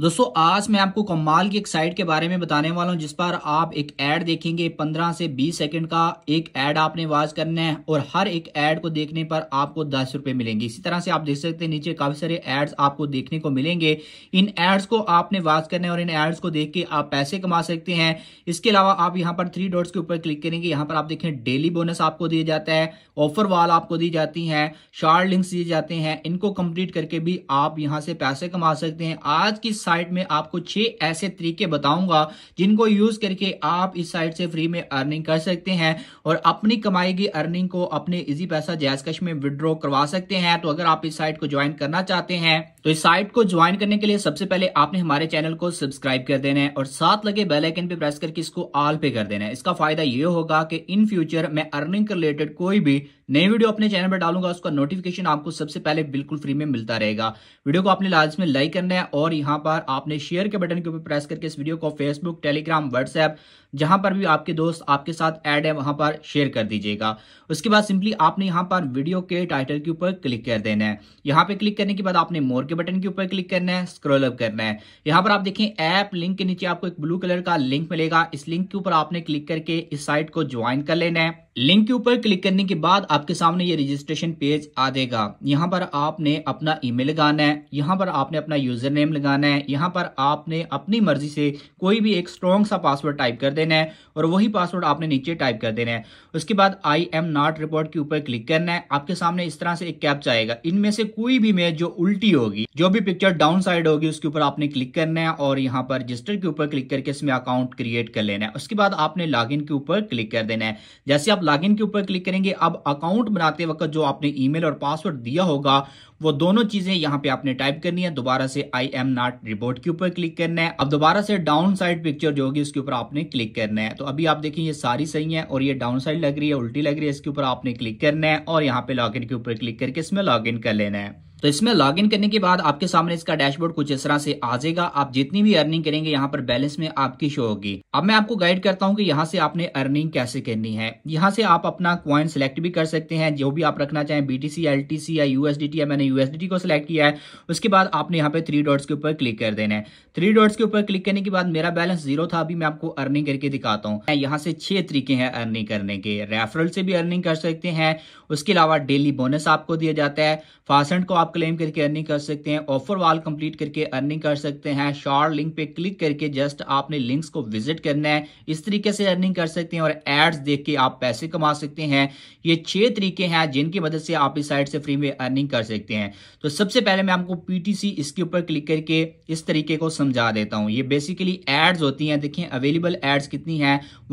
दोस्तों आज मैं आपको कमाल की एक साइट के बारे में बताने वाला हूं जिस पर आप एक ऐड देखेंगे 15 से 20 सेकंड का एक ऐड आपने वाच करना है और हर एक ऐड को देखने पर आपको दस रुपए मिलेंगे इसी तरह से आप देख सकते हैं नीचे काफी सारे एड्स आपको देखने को मिलेंगे इन एड्स को आपने वाच करना है और इन एड्स को देख के आप पैसे कमा सकते हैं इसके अलावा आप यहाँ पर थ्री डॉट्स के ऊपर क्लिक करेंगे यहाँ पर आप देखें डेली बोनस आपको दिया जाता है ऑफर वाल आपको दी जाती है शार्ट लिंक्स दिए जाते हैं इनको कंप्लीट करके भी आप यहाँ से पैसे कमा सकते हैं आज की साइट में आपको छह ऐसे तरीके बताऊंगा जिनको यूज करके आप इस साइट से फ्री में अर्निंग कर सकते हैं और अपनी कमाई की अर्निंग को अपने इजी पैसा जैसकश में विड्रॉ करवा सकते हैं तो अगर आप इस साइट को ज्वाइन करना चाहते हैं तो इस साइट को ज्वाइन करने के लिए सबसे पहले आपने हमारे चैनल को सब्सक्राइब कर देना है और साथ लगे बेल आइकन पे प्रेस करके इसको ऑल पे कर देना है इसका फायदा ये होगा कि इन फ्यूचर मैं अर्निंग के रिलेटेड कोई भी नई वीडियो अपने चैनल पर डालूंगा उसका नोटिफिकेशन आपको सबसे पहले बिल्कुल फ्री में मिलता रहेगा वीडियो को आपने लास्ट में लाइक करना है और यहाँ पर आपने शेयर के बटन के ऊपर प्रेस करके इस वीडियो को फेसबुक टेलीग्राम व्हाट्सएप जहां पर भी आपके दोस्त आपके साथ ऐड है वहां पर शेयर कर दीजिएगा उसके बाद सिंपली आपने यहाँ पर वीडियो के टाइटल के ऊपर क्लिक कर देना है यहाँ पे क्लिक करने के बाद आपने मोर के बटन के ऊपर क्लिक करना है स्क्रोल अप करना है यहां पर आप देखें ऐप लिंक के नीचे आपको एक ब्लू कलर का लिंक मिलेगा इस लिंक के ऊपर आपने क्लिक करके इस साइट को ज्वाइन कर लेना है लिंक के ऊपर क्लिक करने के बाद आपके सामने ये रजिस्ट्रेशन पेज आ जाएगा यहाँ पर आपने अपना ईमेल लगाना है यहाँ पर आपने अपना यूजर नेम लगाना है यहाँ पर आपने अपनी मर्जी से कोई भी एक स्ट्रॉन्ग सा पासवर्ड टाइप कर देना है और वही पासवर्ड आपने नीचे टाइप कर देना है उसके बाद आई एम नॉट रिपोर्ट के ऊपर क्लिक करना है आपके सामने इस तरह से एक कैप चाहेगा इनमें से कोई भी इमेज जो उल्टी होगी जो भी पिक्चर डाउन साइड होगी उसके ऊपर आपने क्लिक करना है और यहाँ पर रजिस्टर के ऊपर क्लिक करके इसमें अकाउंट क्रिएट कर लेना है उसके बाद आपने लॉग के ऊपर क्लिक कर देना है जैसे आप लॉगिन के ऊपर क्लिक करेंगे अब अकाउंट बनाते वक्त जो आपने ईमेल और पासवर्ड दिया होगा वो दोनों चीजें यहाँ पे आपने टाइप करनी है दोबारा से आई एम नॉट रिपोर्ट के ऊपर क्लिक करना है अब दोबारा से डाउन साइड पिक्चर जो होगी उसके ऊपर आपने क्लिक करना है तो अभी आप देखिए ये सारी सही है और ये डाउन साइड लग रही है उल्टी लग रही है इसके ऊपर आपने क्लिक करना है और यहाँ पे लॉग के ऊपर क्लिक करके इसमें लॉग कर लेना है तो इसमें लॉग इन करने के बाद आपके सामने इसका डैशबोर्ड कुछ इस तरह से आ जाएगा आप जितनी भी अर्निंग करेंगे यहाँ पर बैलेंस में आपकी शो होगी अब मैं आपको गाइड करता हूँ कि यहाँ से आपने अर्निंग कैसे करनी है यहाँ से आप अपना क्वाइन सिलेक्ट भी कर सकते हैं जो भी आप रखना चाहें बीटीसी एलटीसी या यूएसडी या मैंने यूएसडी को सिलेक्ट किया है उसके बाद आपने यहाँ पे थ्री डॉट्स के ऊपर क्लिक कर देना है थ्री डॉट्स के ऊपर क्लिक करने के बाद मेरा बैलेंस जीरो था अभी मैं आपको अर्निंग करके दिखाता हूँ यहाँ से छह तरीके हैं अर्निंग करने के रेफरल से भी अर्निंग कर सकते हैं उसके अलावा डेली बोनस आपको दिया जाता है फास्ट को आप क्लेम करके अर्निंग कर सकते हैं ऑफर वाल कंप्लीट करके अर्निंग कर सकते हैं शॉर्ट लिंक पे क्लिक करके जस्ट आपने लिंक्स को विजिट करना है इस तरीके से अर्निंग कर सकते हैं और एड्स देख के आप पैसे कमा सकते हैं ये छह तरीके हैं जिनकी मदद से आप इस साइट से फ्री में अर्निंग कर सकते हैं तो सबसे पहले मैं आपको पीटीसी इसके ऊपर क्लिक करके इस तरीके को समझा देता हूं ये बेसिकली एड्स होती हैं देखें अवेलेबल एड्स कितनी है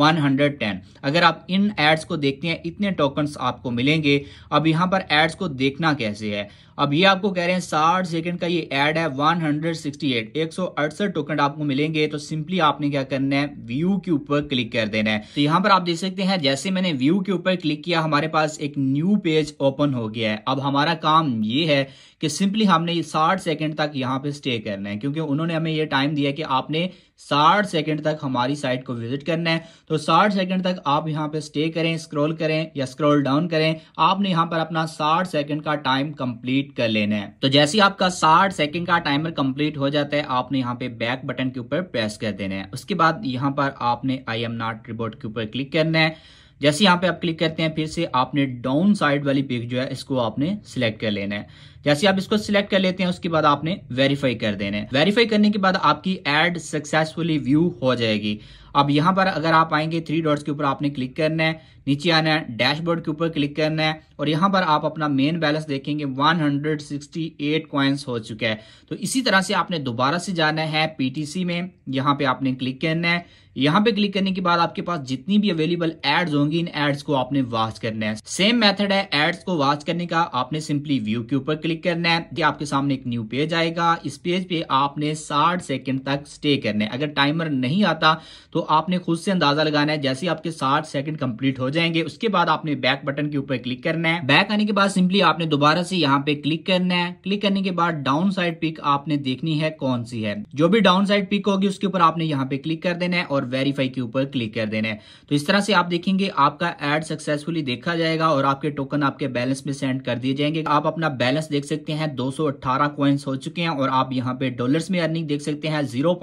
110 अगर आप इन एड्स को देखते हैं इतने टोकन आपको मिलेंगे अब यहां पर एड्स को देखना कैसे है अब ये आपको कह रहे हैं साठ सेकंड का ये एड है 168 168 टोकन आपको मिलेंगे तो सिंपली आपने क्या करना है व्यू के ऊपर क्लिक कर देना है तो यहाँ पर आप देख सकते हैं जैसे मैंने व्यू के ऊपर क्लिक किया हमारे पास एक न्यू पेज ओपन हो गया है अब हमारा काम ये है कि सिंपली हमने साठ सेकंड तक यहाँ पे स्टे करना है क्योंकि उन्होंने हमें ये टाइम दिया कि आपने साठ सेकंड तक हमारी साइट को विजिट करना है तो साठ सेकंड तक आप यहाँ पे स्टे करें स्क्रॉल करें या स्क्रॉल डाउन करें आपने यहाँ पर अपना साठ सेकंड का टाइम कंप्लीट कर लेना है तो जैसे ही आपका साठ सेकंड का टाइमर कंप्लीट हो जाता है आपने यहाँ पे बैक बटन के ऊपर प्रेस कर देना है उसके बाद यहाँ पर आपने आई एम नॉट रिबोट के ऊपर क्लिक करना है जैसे यहाँ पे आप क्लिक करते हैं फिर से आपने डाउन साइड वाली पिक जो है इसको आपने सिलेक्ट कर लेना है जैसे आप इसको सिलेक्ट कर लेते हैं उसके बाद आपने वेरीफाई कर देना है वेरीफाई करने के बाद आपकी एड सक्सेसफुली व्यू हो जाएगी अब यहाँ पर अगर आप आएंगे थ्री डॉट्स के ऊपर आपने क्लिक करना है नीचे आना है डैशबोर्ड के ऊपर क्लिक करना है और यहाँ पर आप अपना मेन बैलेंस देखेंगे 168 कॉइन्स हो चुका है तो इसी तरह से आपने दोबारा से जाना है पीटीसी में यहाँ पे आपने क्लिक करना है यहाँ पे क्लिक करने के बाद आपके पास जितनी भी अवेलेबल एड्स होंगी इन एड्स को आपने वॉच करना है सेम मेथड है एड्स को वॉच करने का आपने सिंपली व्यू के ऊपर क्लिक करना है कि आपके सामने एक न्यू पेज आएगा इस पेज पे आपने साठ सेकंड तक स्टे करना है अगर टाइमर नहीं आता तो आपने खुद से अंदाजा लगाना है जैसे आपके साठ सेकंड कंप्लीट हो जाएंगे उसके बाद आपने बैक बटन के ऊपर क्लिक करना है बैक आने के बाद सिंपली आपने दोबारा से यहाँ पे क्लिक करना है क्लिक करने के बाद डाउन साइड पिक आपने देखनी है कौन सी है जो भी डाउन साइड पिक होगी उसके ऊपर आपने यहाँ पे क्लिक कर देना है और वेरीफाई के ऊपर क्लिक कर देना है तो इस तरह से आप देखेंगे आपका एड सक्सेसफुली देखा जाएगा और आपके टोकन आपके बैलेंस में सेंड कर दिए जाएंगे आप अपना बैलेंस देख सकते हैं दो सौ हो चुके हैं और आप यहाँ पे डॉलर में अर्निंग देख सकते हैं जीरो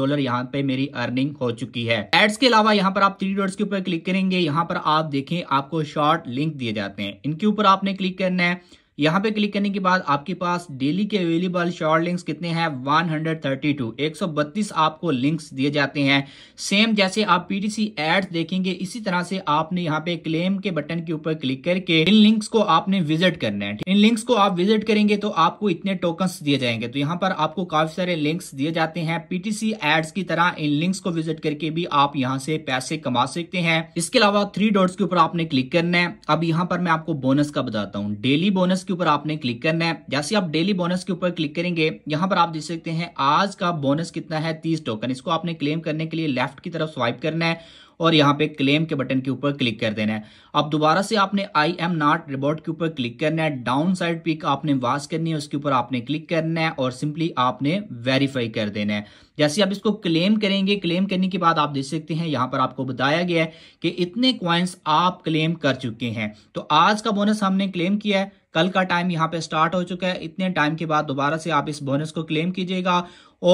डॉलर यहाँ पे मेरी अर्निंग हो चुकी है एड्स के अलावा यहाँ पर आप थ्री डॉट्स के ऊपर क्लिक करेंगे यहाँ पर आप देखें आपको शॉर्ट लिंक दिए जाते हैं इनके ऊपर आपने क्लिक करना है यहाँ पे क्लिक करने के बाद आपके पास डेली के अवेलेबल शॉर्ट लिंक्स कितने हैं 132 132 आपको लिंक्स दिए जाते हैं सेम जैसे आप पीटीसी एड्स देखेंगे इसी तरह से आपने यहाँ पे क्लेम के बटन के ऊपर क्लिक करके इन लिंक्स को आपने विजिट करना है इन लिंक्स को आप विजिट करेंगे तो आपको इतने टोकन दिए जाएंगे तो यहाँ पर आपको काफी सारे लिंक्स दिए जाते हैं पीटीसी एड्स की तरह इन लिंक्स को विजिट करके भी आप यहाँ से पैसे कमा सकते हैं इसके अलावा थ्री डॉट्स के ऊपर आपने क्लिक करना है अब यहाँ पर मैं आपको बोनस का बताता हूँ डेली बोनस के ऊपर आपने क्लिक करना है जैसे आप डेली बोनस के ऊपर क्लिक करेंगे यहाँ पर आप देख सकते हैं आज का बोनस कितना है तीस टोकन इसको आपने क्लेम करने के लिए लेफ्ट की तरफ स्वाइप करना है और यहाँ पे क्लेम के बटन के ऊपर क्लिक कर देना है अब दोबारा से आपने आई एम नॉट रिबोर्ट के ऊपर क्लिक करना है डाउन साइड पिक आपने वास करनी है उसके ऊपर आपने क्लिक करना है और सिंपली आपने वेरीफाई कर देना है जैसे आप इसको क्लेम करेंगे क्लेम करने के बाद आप देख सकते हैं यहाँ पर आपको बताया गया है कि इतने क्वाइंस आप क्लेम कर चुके हैं तो आज का बोनस हमने क्लेम किया है कल का टाइम यहाँ पे स्टार्ट हो चुका है इतने टाइम के बाद दोबारा से आप इस बोनस को क्लेम कीजिएगा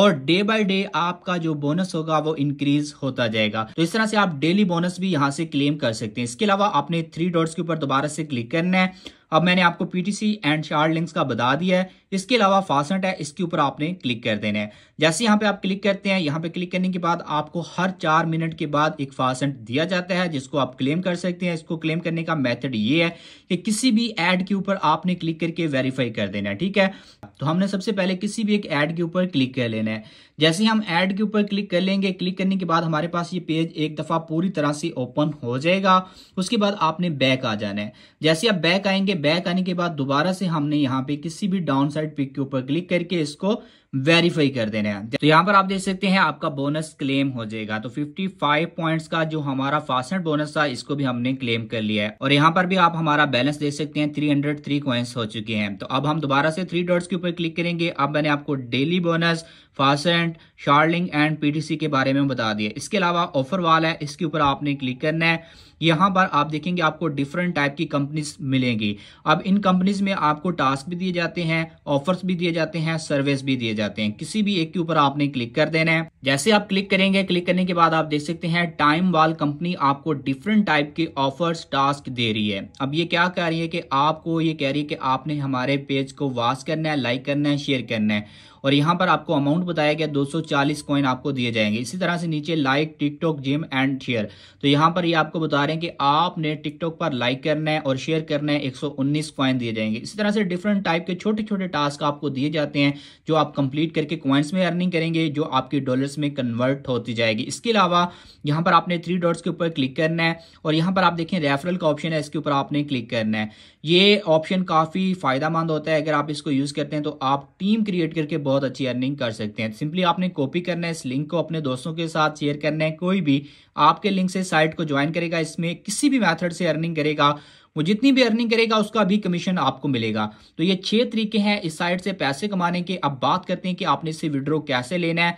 और डे बाय डे आपका जो बोनस होगा वो इंक्रीज होता जाएगा तो इस तरह से आप डेली बोनस भी यहां से क्लेम कर सकते हैं इसके अलावा आपने थ्री डॉट्स के ऊपर दोबारा से क्लिक करना है अब मैंने आपको पीटीसी एंड शार्ड लिंक्स का बता दिया है इसके अलावा फासनट है इसके ऊपर आपने क्लिक कर देना है जैसे यहाँ पे आप क्लिक करते हैं यहाँ पे क्लिक करने के बाद आपको हर चार मिनट के बाद एक फासनट दिया जाता है जिसको आप क्लेम कर सकते हैं इसको क्लेम करने का मेथड ये है कि किसी भी एड के ऊपर आपने क्लिक करके वेरीफाई कर देना है ठीक है तो हमने सबसे पहले किसी भी एक एड के ऊपर क्लिक कर लेना in it जैसे ही हम ऐड के ऊपर क्लिक कर लेंगे क्लिक करने के बाद हमारे पास ये पेज एक दफ़ा पूरी तरह से ओपन हो जाएगा उसके बाद आपने बैक आ जाना है जैसे आप बैक आएंगे बैक आने के बाद दोबारा से हमने यहाँ पे किसी भी डाउन साइड पिक के ऊपर क्लिक करके इसको वेरीफाई कर देना है तो यहाँ पर आप देख सकते हैं आपका बोनस क्लेम हो जाएगा तो 55 पॉइंट्स का जो हमारा फास्ट बोनस था इसको भी हमने क्लेम कर लिया है और यहाँ पर भी आप हमारा बैलेंस देख सकते हैं 303 कॉइन्स हो चुके हैं तो अब हम दोबारा से थ्री डॉट्स के ऊपर क्लिक करेंगे अब मैंने आपको डेली बोनस फास्ट परसेंट शार्लिंग एंड पीटीसी के बारे में बता दिया इसके अलावा ऑफर वाल है इसके ऊपर आपने क्लिक करना है यहाँ पर आप देखेंगे आपको डिफरेंट टाइप की कंपनीज मिलेंगी अब इन कंपनीज में आपको टास्क भी दिए जाते हैं ऑफर्स भी दिए जाते हैं सर्विस भी दिए जाते हैं किसी भी एक के ऊपर आपने क्लिक कर देना है जैसे आप क्लिक करेंगे क्लिक करने के बाद आप देख सकते हैं टाइम वाल कंपनी आपको डिफरेंट टाइप के ऑफर्स टास्क दे रही है अब ये क्या कह रही है कि आपको ये कह रही है कि आपने हमारे पेज को वॉस करना है लाइक करना है शेयर करना है और यहाँ पर आपको अमाउंट बताया गया 240 कॉइन आपको दिए जाएंगे इसी तरह से नीचे लाइक टिकटॉक जिम एंड शेयर तो यहाँ पर ये आपको बता रहे करें कि आपने टिकटॉक पर लाइक करना है और शेयर करना है 119 क्वाइन दिए जाएंगे इसी तरह से डिफरेंट टाइप के छोटे छोटे टास्क आपको दिए जाते हैं जो आप कंप्लीट करके क्वाइंस में अर्निंग करेंगे जो आपके डॉलर्स में कन्वर्ट होती जाएगी इसके अलावा यहां पर आपने थ्री डॉट्स के ऊपर क्लिक करना है और यहां पर आप देखें रेफरल का ऑप्शन है इसके ऊपर आपने क्लिक करना है ये ऑप्शन काफ़ी फ़ायदामंद होता है अगर आप इसको यूज़ करते हैं तो आप टीम क्रिएट करके बहुत अच्छी अर्निंग कर सकते हैं सिंपली आपने कॉपी करना है इस लिंक को अपने दोस्तों के साथ शेयर करना है कोई भी आपके लिंक से साइट को ज्वाइन करेगा इसमें में किसी भी मैथड से अर्निंग करेगा वो जितनी भी अर्निंग करेगा उसका भी कमीशन आपको मिलेगा तो ये छह तरीके हैं इस साइड से पैसे कमाने के अब बात करते हैं कि आपने इसे विड्रो कैसे लेना है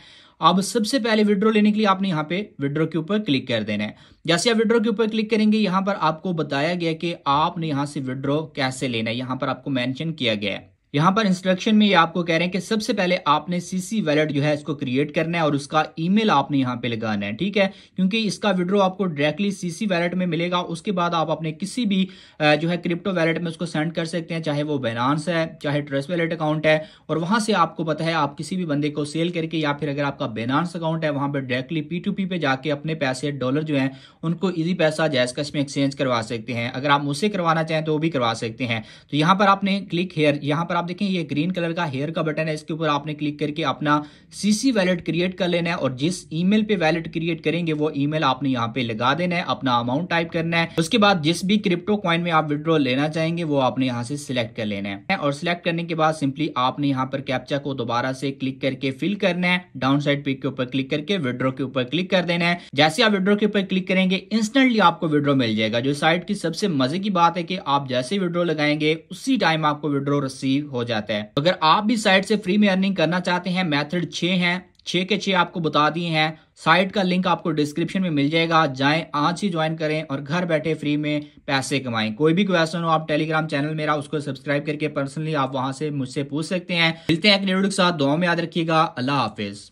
अब सबसे पहले विड्रो लेने के लिए आपने यहाँ पे विड्रो के ऊपर क्लिक कर देना है जैसे आप विड्रो के ऊपर क्लिक करेंगे यहां पर आपको बताया गया कि आपने यहां से विड्रो कैसे लेना है यहां पर आपको मैंशन किया गया है यहाँ पर इंस्ट्रक्शन में ये आपको कह रहे हैं कि सबसे पहले आपने सीसी वैलेट जो है इसको क्रिएट करना है और उसका ईमेल आपने यहाँ पे लगाना है ठीक है क्योंकि इसका विड्रो आपको डायरेक्टली सीसी वैलेट में मिलेगा उसके बाद आप अपने किसी भी जो है क्रिप्टो वैलेट में उसको सेंड कर सकते हैं चाहे वो बैनांस है चाहे ट्रस्ट वैलेट अकाउंट है और वहां से आपको पता है आप किसी भी बंदे को सेल करके या फिर अगर आपका बैनांस अकाउंट है वहां पर डायरेक्टली पी टू पी पे जाके अपने पैसे डॉलर जो है उनको इजी पैसा जैस कश में एक्सचेंज करवा सकते हैं अगर आप मुझसे करवाना चाहें तो वो भी करवा सकते हैं तो यहाँ पर आपने क्लिक हेयर यहाँ पर आप आप देखें ये ग्रीन कलर का हेयर का बटन है इसके ऊपर आपने क्लिक करके अपना सीसी वैलेट क्रिएट कर लेना है और जिस ईमेल पे वैलेट क्रिएट करेंगे वो ईमेल आपने यहाँ पे लगा देना है अपना अमाउंट टाइप करना है उसके बाद जिस भी क्रिप्टो क्वाइन में आप विड्रॉ लेना चाहेंगे वो आपने यहाँ से सिलेक्ट कर लेना है और सिलेक्ट करने के बाद सिंपली आपने यहाँ पर कैप्चा को दोबारा से क्लिक करके फिल करना है डाउन साइड पिक के ऊपर क्लिक करके विड्रो के ऊपर क्लिक कर देना है जैसे आप विड्रो के ऊपर क्लिक करेंगे इंस्टेंटली आपको विड्रो मिल जाएगा जो साइट की सबसे मजे की बात है कि आप जैसे विड्रो लगाएंगे उसी टाइम आपको विड्रो रिसीव हो जाता है अगर आप भी साइट से फ्री में अर्निंग करना चाहते हैं मैथड छे हैं छे के छे आपको बता दिए हैं साइट का लिंक आपको डिस्क्रिप्शन में मिल जाएगा जाएं आज ही ज्वाइन करें और घर बैठे फ्री में पैसे कमाएं कोई भी क्वेश्चन हो आप टेलीग्राम चैनल मेरा उसको सब्सक्राइब करके पर्सनली आप वहां से मुझसे पूछ सकते हैं मिलते हैं एक के साथ दुआ में याद रखिएगा अल्लाह हाफिज